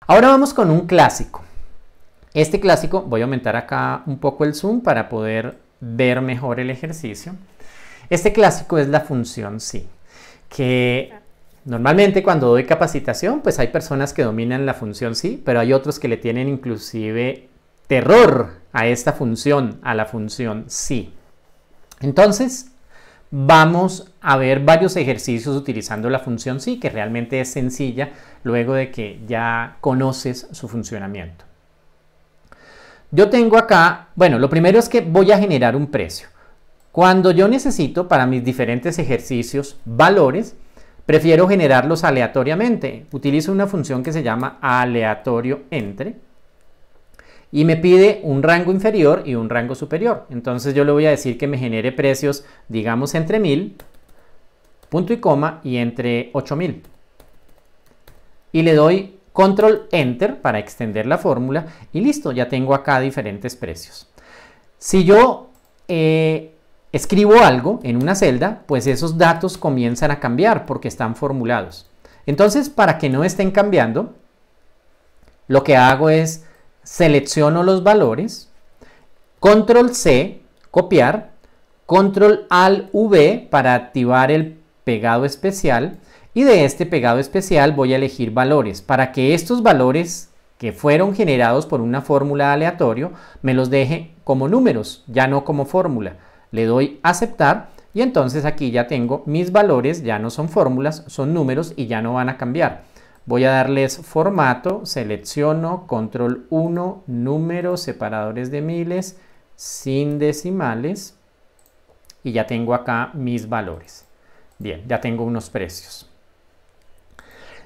Ahora vamos con un clásico. Este clásico, voy a aumentar acá un poco el zoom para poder ver mejor el ejercicio. Este clásico es la función sí, que normalmente cuando doy capacitación, pues hay personas que dominan la función sí, pero hay otros que le tienen inclusive terror a esta función, a la función sí. Entonces, vamos a ver varios ejercicios utilizando la función sí, que realmente es sencilla luego de que ya conoces su funcionamiento. Yo tengo acá, bueno, lo primero es que voy a generar un precio. Cuando yo necesito para mis diferentes ejercicios valores, prefiero generarlos aleatoriamente. Utilizo una función que se llama aleatorio entre y me pide un rango inferior y un rango superior. Entonces yo le voy a decir que me genere precios, digamos, entre 1000, punto y coma, y entre 8000. Y le doy control enter para extender la fórmula y listo, ya tengo acá diferentes precios. Si yo eh, escribo algo en una celda, pues esos datos comienzan a cambiar porque están formulados. Entonces, para que no estén cambiando, lo que hago es selecciono los valores, control C, copiar, control al V para activar el pegado especial y de este pegado especial voy a elegir valores para que estos valores que fueron generados por una fórmula aleatorio me los deje como números, ya no como fórmula. Le doy aceptar y entonces aquí ya tengo mis valores, ya no son fórmulas, son números y ya no van a cambiar. Voy a darles formato, selecciono, control 1, números, separadores de miles, sin decimales. Y ya tengo acá mis valores. Bien, ya tengo unos precios.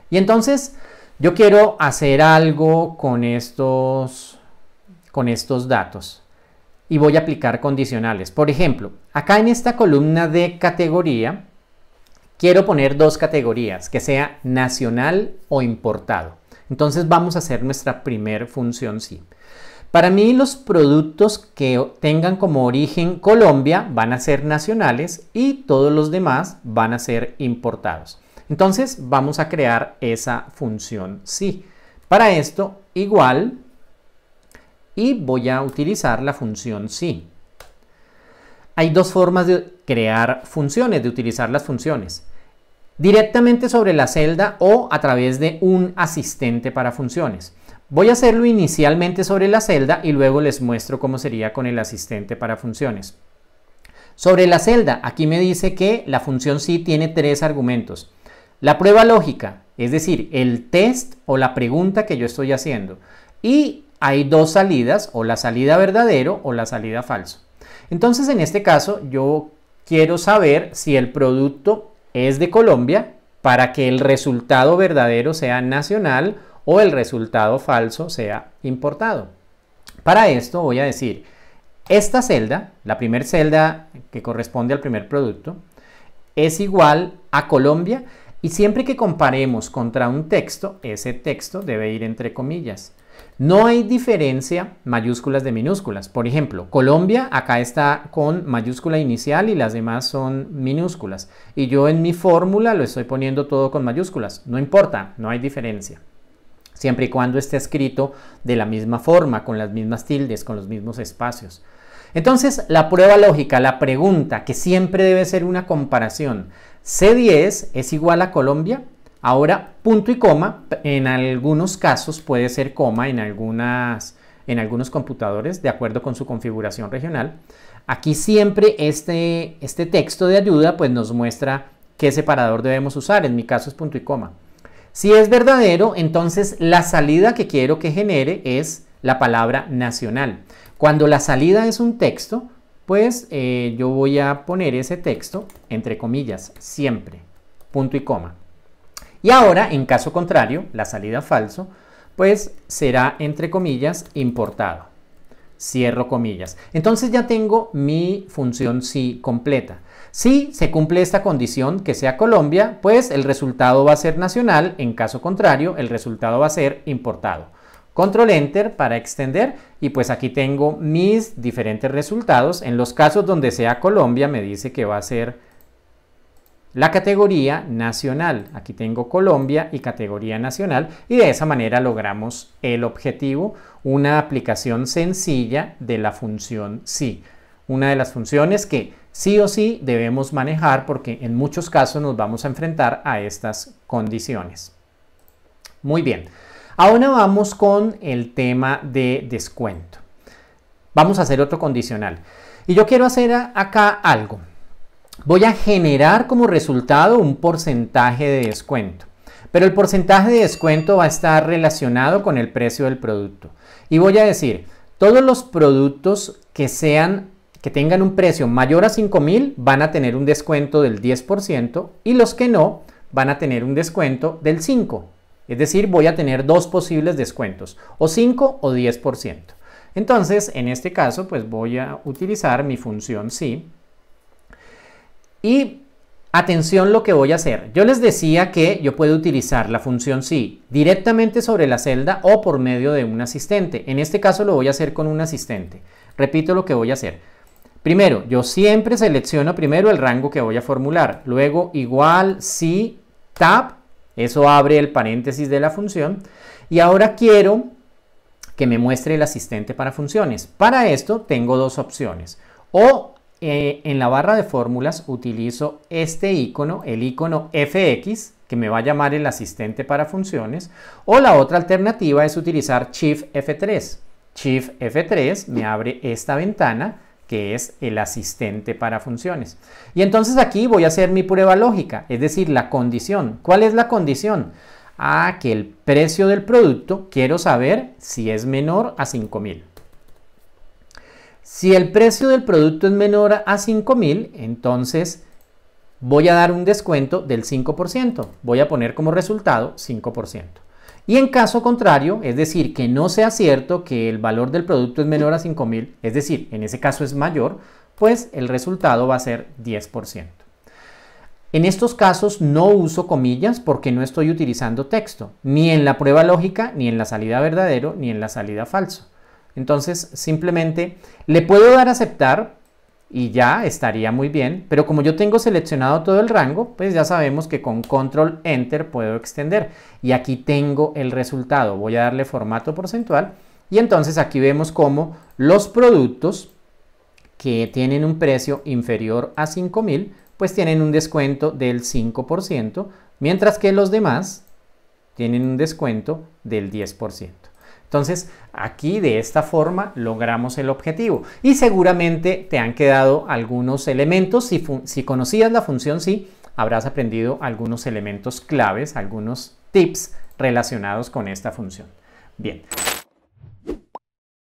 Y entonces yo quiero hacer algo con estos, con estos datos. Y voy a aplicar condicionales. Por ejemplo, acá en esta columna de categoría, quiero poner dos categorías, que sea nacional o importado. Entonces vamos a hacer nuestra primera función sí. Para mí los productos que tengan como origen Colombia van a ser nacionales y todos los demás van a ser importados. Entonces vamos a crear esa función sí. Para esto igual y voy a utilizar la función sí. Hay dos formas de crear funciones, de utilizar las funciones directamente sobre la celda o a través de un asistente para funciones. Voy a hacerlo inicialmente sobre la celda y luego les muestro cómo sería con el asistente para funciones. Sobre la celda, aquí me dice que la función sí tiene tres argumentos. La prueba lógica, es decir, el test o la pregunta que yo estoy haciendo. Y hay dos salidas, o la salida verdadero o la salida falso. Entonces, en este caso, yo quiero saber si el producto es de Colombia para que el resultado verdadero sea nacional o el resultado falso sea importado. Para esto voy a decir, esta celda, la primera celda que corresponde al primer producto, es igual a Colombia y siempre que comparemos contra un texto, ese texto debe ir entre comillas. No hay diferencia mayúsculas de minúsculas. Por ejemplo, Colombia acá está con mayúscula inicial y las demás son minúsculas. Y yo en mi fórmula lo estoy poniendo todo con mayúsculas. No importa, no hay diferencia. Siempre y cuando esté escrito de la misma forma, con las mismas tildes, con los mismos espacios. Entonces, la prueba lógica, la pregunta, que siempre debe ser una comparación. C10 es igual a Colombia Ahora, punto y coma, en algunos casos puede ser coma en, algunas, en algunos computadores, de acuerdo con su configuración regional. Aquí siempre este, este texto de ayuda pues, nos muestra qué separador debemos usar, en mi caso es punto y coma. Si es verdadero, entonces la salida que quiero que genere es la palabra nacional. Cuando la salida es un texto, pues eh, yo voy a poner ese texto entre comillas, siempre, punto y coma. Y ahora, en caso contrario, la salida falso, pues será, entre comillas, importado. Cierro comillas. Entonces ya tengo mi función si completa. Si se cumple esta condición que sea Colombia, pues el resultado va a ser nacional. En caso contrario, el resultado va a ser importado. Control Enter para extender y pues aquí tengo mis diferentes resultados. En los casos donde sea Colombia me dice que va a ser la categoría nacional. Aquí tengo Colombia y categoría nacional y de esa manera logramos el objetivo, una aplicación sencilla de la función sí. Una de las funciones que sí o sí debemos manejar porque en muchos casos nos vamos a enfrentar a estas condiciones. Muy bien, ahora vamos con el tema de descuento. Vamos a hacer otro condicional. Y yo quiero hacer acá algo voy a generar como resultado un porcentaje de descuento. Pero el porcentaje de descuento va a estar relacionado con el precio del producto. Y voy a decir, todos los productos que sean que tengan un precio mayor a 5000 van a tener un descuento del 10% y los que no van a tener un descuento del 5. Es decir, voy a tener dos posibles descuentos, o 5 o 10%. Entonces, en este caso, pues voy a utilizar mi función sí y atención lo que voy a hacer. Yo les decía que yo puedo utilizar la función sí directamente sobre la celda o por medio de un asistente. En este caso lo voy a hacer con un asistente. Repito lo que voy a hacer. Primero, yo siempre selecciono primero el rango que voy a formular. Luego igual SI tab, eso abre el paréntesis de la función. Y ahora quiero que me muestre el asistente para funciones. Para esto tengo dos opciones. O eh, en la barra de fórmulas utilizo este icono, el icono FX, que me va a llamar el asistente para funciones, o la otra alternativa es utilizar Shift F3. Shift F3 me abre esta ventana que es el asistente para funciones. Y entonces aquí voy a hacer mi prueba lógica, es decir, la condición. ¿Cuál es la condición? a ah, que el precio del producto quiero saber si es menor a 5000. Si el precio del producto es menor a 5.000, entonces voy a dar un descuento del 5%. Voy a poner como resultado 5%. Y en caso contrario, es decir, que no sea cierto que el valor del producto es menor a 5.000, es decir, en ese caso es mayor, pues el resultado va a ser 10%. En estos casos no uso comillas porque no estoy utilizando texto, ni en la prueba lógica, ni en la salida verdadero, ni en la salida falso. Entonces, simplemente le puedo dar aceptar y ya estaría muy bien, pero como yo tengo seleccionado todo el rango, pues ya sabemos que con control enter puedo extender y aquí tengo el resultado. Voy a darle formato porcentual y entonces aquí vemos cómo los productos que tienen un precio inferior a 5000, pues tienen un descuento del 5%, mientras que los demás tienen un descuento del 10%. Entonces, aquí de esta forma logramos el objetivo. Y seguramente te han quedado algunos elementos. Si, conocías la función sí, habrás aprendido algunos elementos claves, algunos tips relacionados con esta función. Bien,